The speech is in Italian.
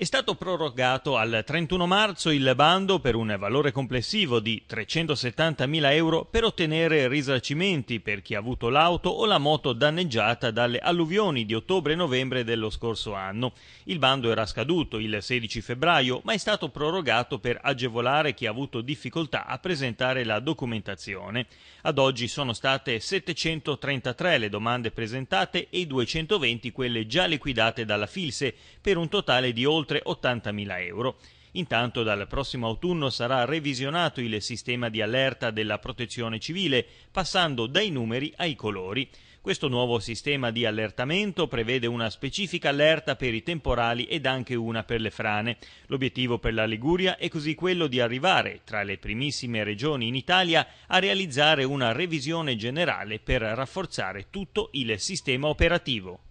È stato prorogato al 31 marzo il bando per un valore complessivo di 370.000 euro per ottenere risarcimenti per chi ha avuto l'auto o la moto danneggiata dalle alluvioni di ottobre e novembre dello scorso anno. Il bando era scaduto il 16 febbraio, ma è stato prorogato per agevolare chi ha avuto difficoltà a presentare la documentazione. Ad oggi sono state 733 le domande presentate e 220 quelle già liquidate dalla Filse, per un totale di oltre oltre 80.000 euro. Intanto dal prossimo autunno sarà revisionato il sistema di allerta della protezione civile, passando dai numeri ai colori. Questo nuovo sistema di allertamento prevede una specifica allerta per i temporali ed anche una per le frane. L'obiettivo per la Liguria è così quello di arrivare, tra le primissime regioni in Italia, a realizzare una revisione generale per rafforzare tutto il sistema operativo.